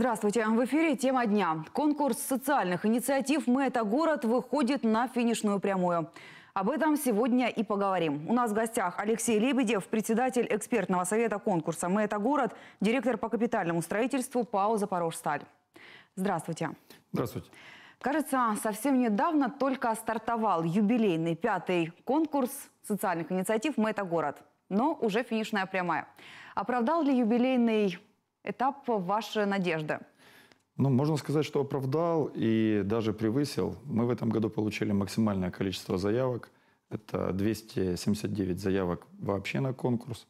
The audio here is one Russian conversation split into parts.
Здравствуйте. В эфире «Тема дня». Конкурс социальных инициатив «Мы – это город» выходит на финишную прямую. Об этом сегодня и поговорим. У нас в гостях Алексей Лебедев, председатель экспертного совета конкурса «Мы – это город», директор по капитальному строительству ПАО «Запорожсталь». Здравствуйте. Здравствуйте. Кажется, совсем недавно только стартовал юбилейный пятый конкурс социальных инициатив «Мы – это город». Но уже финишная прямая. Оправдал ли юбилейный этап ваши надежды? Ну, можно сказать, что оправдал и даже превысил. Мы в этом году получили максимальное количество заявок. Это 279 заявок вообще на конкурс.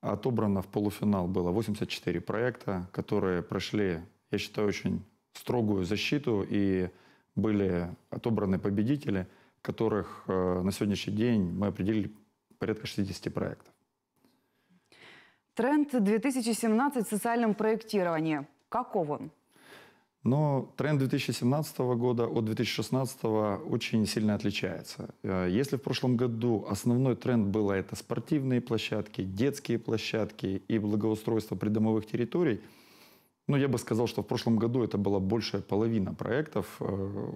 Отобрано в полуфинал было 84 проекта, которые прошли, я считаю, очень строгую защиту и были отобраны победители, которых э, на сегодняшний день мы определили порядка 60 проектов. Тренд 2017 в социальном проектировании. Каков он? Но тренд 2017 года от 2016 очень сильно отличается. Э, если в прошлом году основной тренд было это спортивные площадки, детские площадки и благоустройство придомовых территорий, ну, я бы сказал, что в прошлом году это была большая половина проектов, э,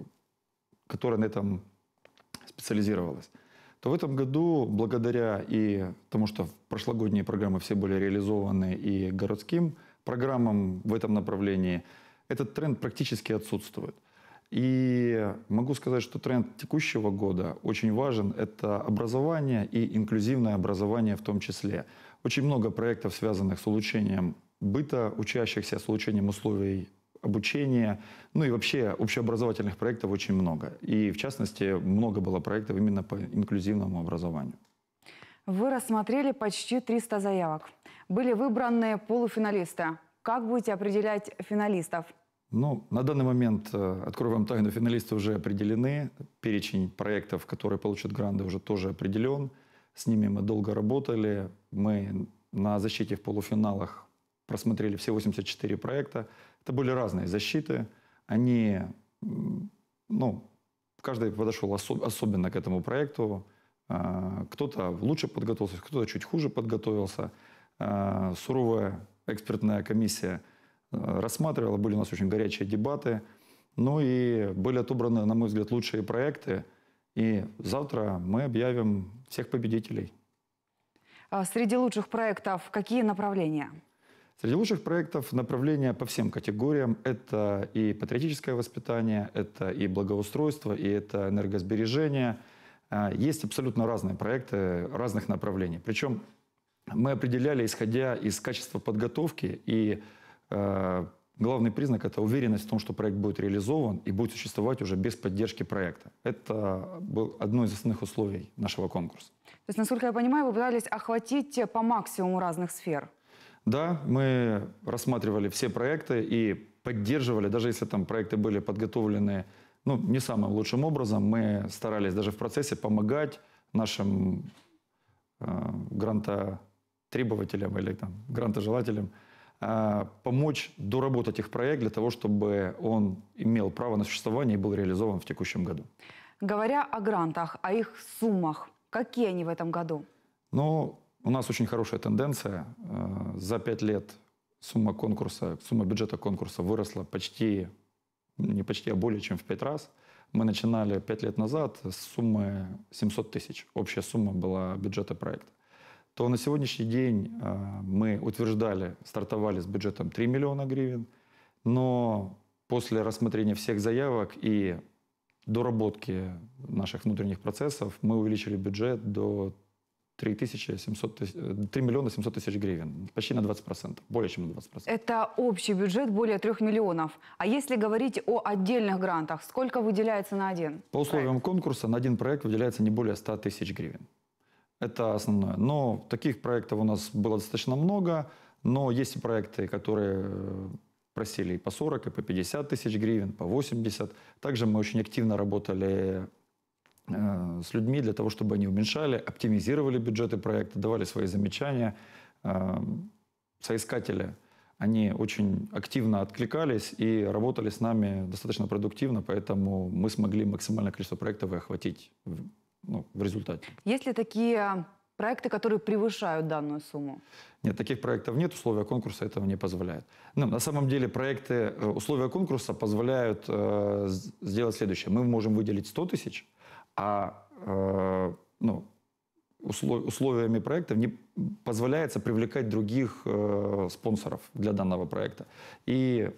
которая на этом специализировалась то в этом году, благодаря и тому, что прошлогодние программы все были реализованы и городским программам в этом направлении, этот тренд практически отсутствует. И могу сказать, что тренд текущего года очень важен. Это образование и инклюзивное образование в том числе. Очень много проектов, связанных с улучшением быта учащихся, с улучшением условий обучения, ну и вообще общеобразовательных проектов очень много. И в частности, много было проектов именно по инклюзивному образованию. Вы рассмотрели почти 300 заявок. Были выбраны полуфиналисты. Как будете определять финалистов? Ну, на данный момент, э, открою вам тайну, финалисты уже определены. Перечень проектов, которые получат гранды, уже тоже определен. С ними мы долго работали. Мы на защите в полуфиналах просмотрели все 84 проекта. Это были разные защиты. Они, ну, каждый подошел особ- особенно к этому проекту. А, кто-то лучше подготовился, кто-то чуть хуже подготовился. А, суровая экспертная комиссия э, рассматривала, были у нас очень горячие дебаты. Ну и были отобраны, на мой взгляд, лучшие проекты. И завтра мы объявим всех победителей. А среди лучших проектов какие направления? Среди лучших проектов направления по всем категориям – это и патриотическое воспитание, это и благоустройство, и это энергосбережение. А, есть абсолютно разные проекты разных направлений. Причем мы определяли, исходя из качества подготовки, и э, главный признак – это уверенность в том, что проект будет реализован и будет существовать уже без поддержки проекта. Это было одно из основных условий нашего конкурса. То есть, насколько я понимаю, вы пытались охватить по максимуму разных сфер? Да, мы рассматривали все проекты и поддерживали, даже если там проекты были подготовлены ну, не самым лучшим образом, мы старались даже в процессе помогать нашим э, грантотребователям или там, грантожелателям э, помочь доработать их проект для того, чтобы он имел право на существование и был реализован в текущем году. Говоря о грантах, о их суммах, какие они в этом году? Ну, у нас очень хорошая тенденция. Э, за пять лет сумма конкурса, сумма бюджета конкурса выросла почти, не почти, а более чем в пять раз. Мы начинали пять лет назад с суммы 700 тысяч. Общая сумма была бюджета проекта. То на сегодняшний день а, мы утверждали, стартовали с бюджетом 3 миллиона гривен, но после рассмотрения всех заявок и доработки наших внутренних процессов мы увеличили бюджет до 3, тысячи 700 тысяч, 3 миллиона 700 тысяч гривен, почти на 20%, более чем на 20%. Это общий бюджет более 3 миллионов. А если говорить о отдельных грантах, сколько выделяется на один По условиям проект? конкурса на один проект выделяется не более 100 тысяч гривен. Это основное. Но таких проектов у нас было достаточно много, но есть и проекты, которые э, просили и по 40, и по 50 тысяч гривен, по 80. Также мы очень активно работали Э, с людьми для того, чтобы они уменьшали, оптимизировали бюджеты проекта, давали свои замечания. Э, соискатели, они очень активно откликались и работали с нами достаточно продуктивно, поэтому мы смогли максимальное количество проектов и охватить в, ну, в результате. Есть ли такие проекты, которые превышают данную сумму? Нет, таких проектов нет, условия конкурса этого не позволяют. Но ну, на самом деле проекты, э, условия конкурса позволяют э, сделать следующее. Мы можем выделить 100 тысяч, а э, ну, услов, условиями проекта не позволяется привлекать других э, спонсоров для данного проекта. И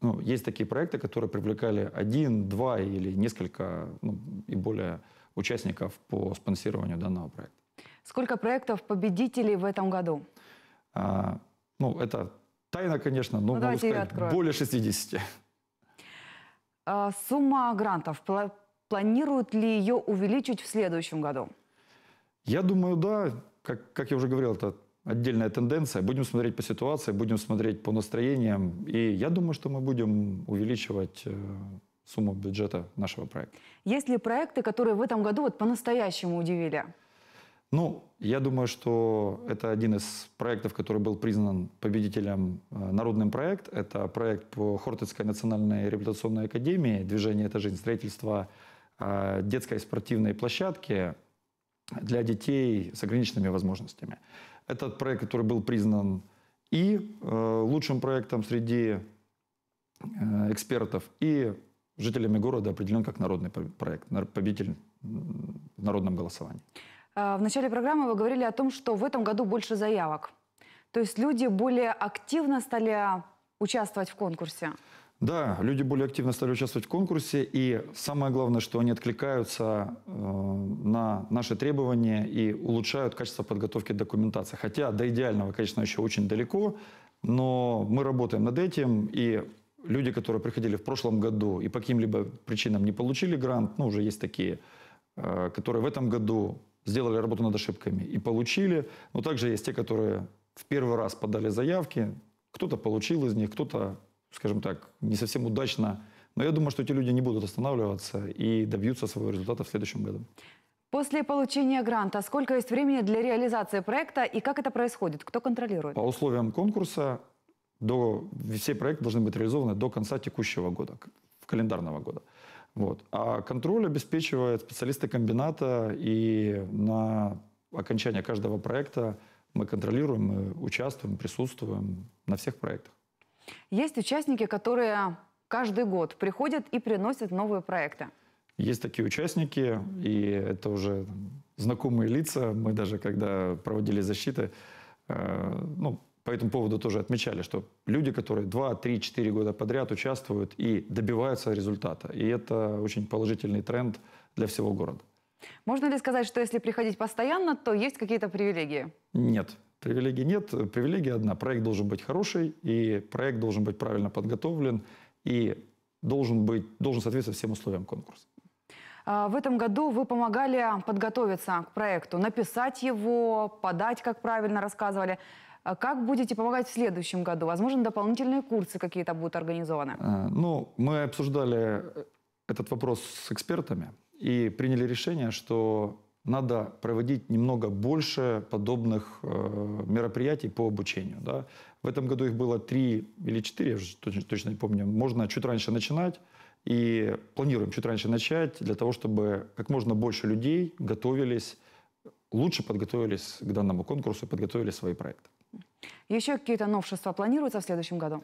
ну, есть такие проекты, которые привлекали один, два или несколько ну, и более участников по спонсированию данного проекта. Сколько проектов победителей в этом году? А, ну, это тайна, конечно, но ну, могу сказать, более 60. А, сумма грантов Планируют ли ее увеличить в следующем году? Я думаю, да. Как, как я уже говорил, это отдельная тенденция. Будем смотреть по ситуации, будем смотреть по настроениям. И я думаю, что мы будем увеличивать э, сумму бюджета нашего проекта. Есть ли проекты, которые в этом году вот по-настоящему удивили? Ну, я думаю, что это один из проектов, который был признан победителем э, народным проект. Это проект по Хортицкой национальной реабилитационной академии «Движение – это жизнь», строительство Э, детской спортивной площадки для детей с ограниченными возможностями. Этот проект, который был признан и э, лучшим проектом среди э, экспертов, и жителями города определен как народный проект, победитель в народном голосовании. В начале программы вы говорили о том, что в этом году больше заявок. То есть люди более активно стали участвовать в конкурсе? Да, люди более активно стали участвовать в конкурсе, и самое главное, что они откликаются э, на наши требования и улучшают качество подготовки документации. Хотя до идеального, конечно, еще очень далеко, но мы работаем над этим, и люди, которые приходили в прошлом году и по каким-либо причинам не получили грант, ну, уже есть такие, э, которые в этом году сделали работу над ошибками и получили, но также есть те, которые в первый раз подали заявки, кто-то получил из них, кто-то скажем так, не совсем удачно. Но я думаю, что эти люди не будут останавливаться и добьются своего результата в следующем году. После получения гранта сколько есть времени для реализации проекта и как это происходит? Кто контролирует? По условиям конкурса до, все проекты должны быть реализованы до конца текущего года, календарного года. Вот. А контроль обеспечивает специалисты комбината, и на окончание каждого проекта мы контролируем, мы участвуем, присутствуем на всех проектах. Есть участники, которые каждый год приходят и приносят новые проекты. Есть такие участники, и это уже знакомые лица. Мы даже когда проводили защиты, э, ну, по этому поводу тоже отмечали, что люди, которые 2, 3, 4 года подряд участвуют и добиваются результата. И это очень положительный тренд для всего города. Можно ли сказать, что если приходить постоянно, то есть какие-то привилегии? Нет, Привилегий нет, привилегия одна. Проект должен быть хороший, и проект должен быть правильно подготовлен, и должен, быть, должен соответствовать всем условиям конкурса. А, в этом году вы помогали подготовиться к проекту, написать его, подать, как правильно рассказывали. А как будете помогать в следующем году? Возможно, дополнительные курсы какие-то будут организованы? А, ну, мы обсуждали этот вопрос с экспертами и приняли решение, что надо проводить немного больше подобных э, мероприятий по обучению. Да. В этом году их было три или четыре, я уже точно, точно не помню. Можно чуть раньше начинать и планируем чуть раньше начать для того, чтобы как можно больше людей готовились, лучше подготовились к данному конкурсу, и подготовили свои проекты. Еще какие-то новшества планируются в следующем году?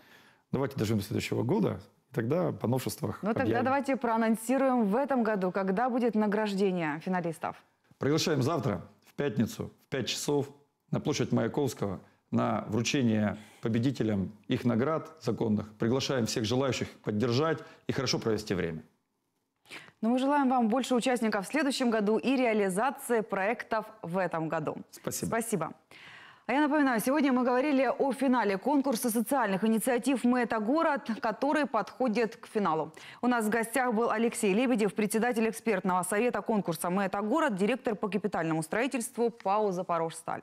Давайте доживем до следующего года, тогда по новшествах. Ну объявим. тогда давайте проанонсируем в этом году, когда будет награждение финалистов. Приглашаем завтра, в пятницу, в 5 часов на площадь Маяковского на вручение победителям их наград законных. Приглашаем всех желающих поддержать и хорошо провести время. Но ну, мы желаем вам больше участников в следующем году и реализации проектов в этом году. Спасибо. Спасибо. А я напоминаю, сегодня мы говорили о финале конкурса социальных инициатив «Мы – это город», который подходит к финалу. У нас в гостях был Алексей Лебедев, председатель экспертного совета конкурса «Мы – это город», директор по капитальному строительству ПАО «Запорожсталь».